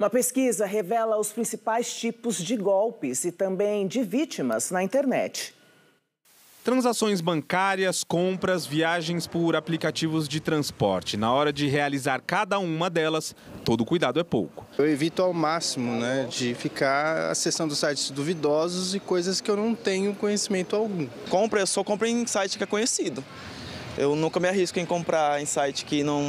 Uma pesquisa revela os principais tipos de golpes e também de vítimas na internet. Transações bancárias, compras, viagens por aplicativos de transporte. Na hora de realizar cada uma delas, todo cuidado é pouco. Eu evito ao máximo né, de ficar acessando sites duvidosos e coisas que eu não tenho conhecimento algum. Compra, eu só compro em site que é conhecido eu nunca me arrisco em comprar em site que não,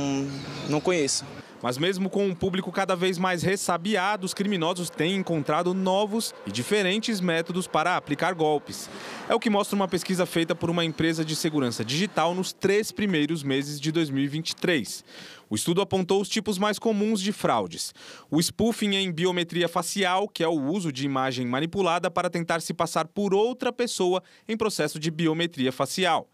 não conheço. Mas mesmo com um público cada vez mais ressabiado, os criminosos têm encontrado novos e diferentes métodos para aplicar golpes. É o que mostra uma pesquisa feita por uma empresa de segurança digital nos três primeiros meses de 2023. O estudo apontou os tipos mais comuns de fraudes. O spoofing em biometria facial, que é o uso de imagem manipulada para tentar se passar por outra pessoa em processo de biometria facial.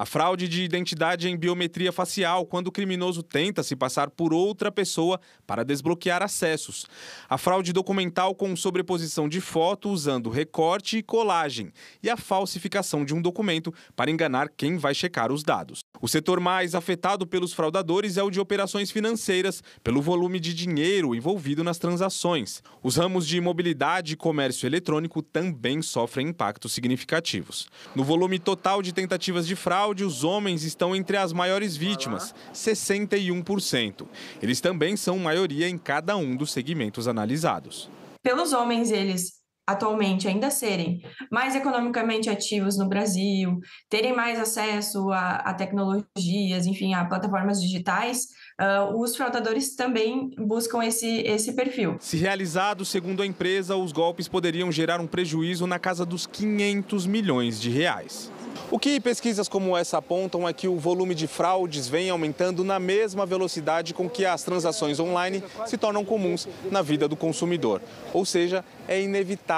A fraude de identidade em biometria facial, quando o criminoso tenta se passar por outra pessoa para desbloquear acessos. A fraude documental com sobreposição de foto usando recorte e colagem. E a falsificação de um documento para enganar quem vai checar os dados. O setor mais afetado pelos fraudadores é o de operações financeiras, pelo volume de dinheiro envolvido nas transações. Os ramos de imobilidade e comércio eletrônico também sofrem impactos significativos. No volume total de tentativas de fraude, fraude, os homens estão entre as maiores vítimas, 61%. Eles também são maioria em cada um dos segmentos analisados. Pelos homens, eles atualmente ainda serem mais economicamente ativos no Brasil, terem mais acesso a, a tecnologias, enfim, a plataformas digitais, uh, os fraudadores também buscam esse, esse perfil. Se realizado, segundo a empresa, os golpes poderiam gerar um prejuízo na casa dos 500 milhões de reais. O que pesquisas como essa apontam é que o volume de fraudes vem aumentando na mesma velocidade com que as transações online se tornam comuns na vida do consumidor. Ou seja, é inevitável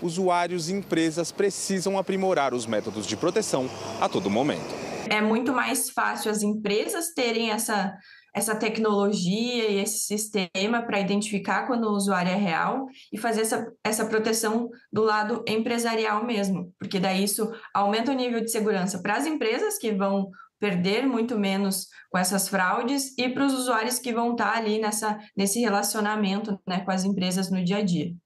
usuários e empresas precisam aprimorar os métodos de proteção a todo momento. É muito mais fácil as empresas terem essa essa tecnologia e esse sistema para identificar quando o usuário é real e fazer essa, essa proteção do lado empresarial mesmo, porque daí isso aumenta o nível de segurança para as empresas que vão perder muito menos com essas fraudes e para os usuários que vão estar tá ali nessa, nesse relacionamento né, com as empresas no dia a dia.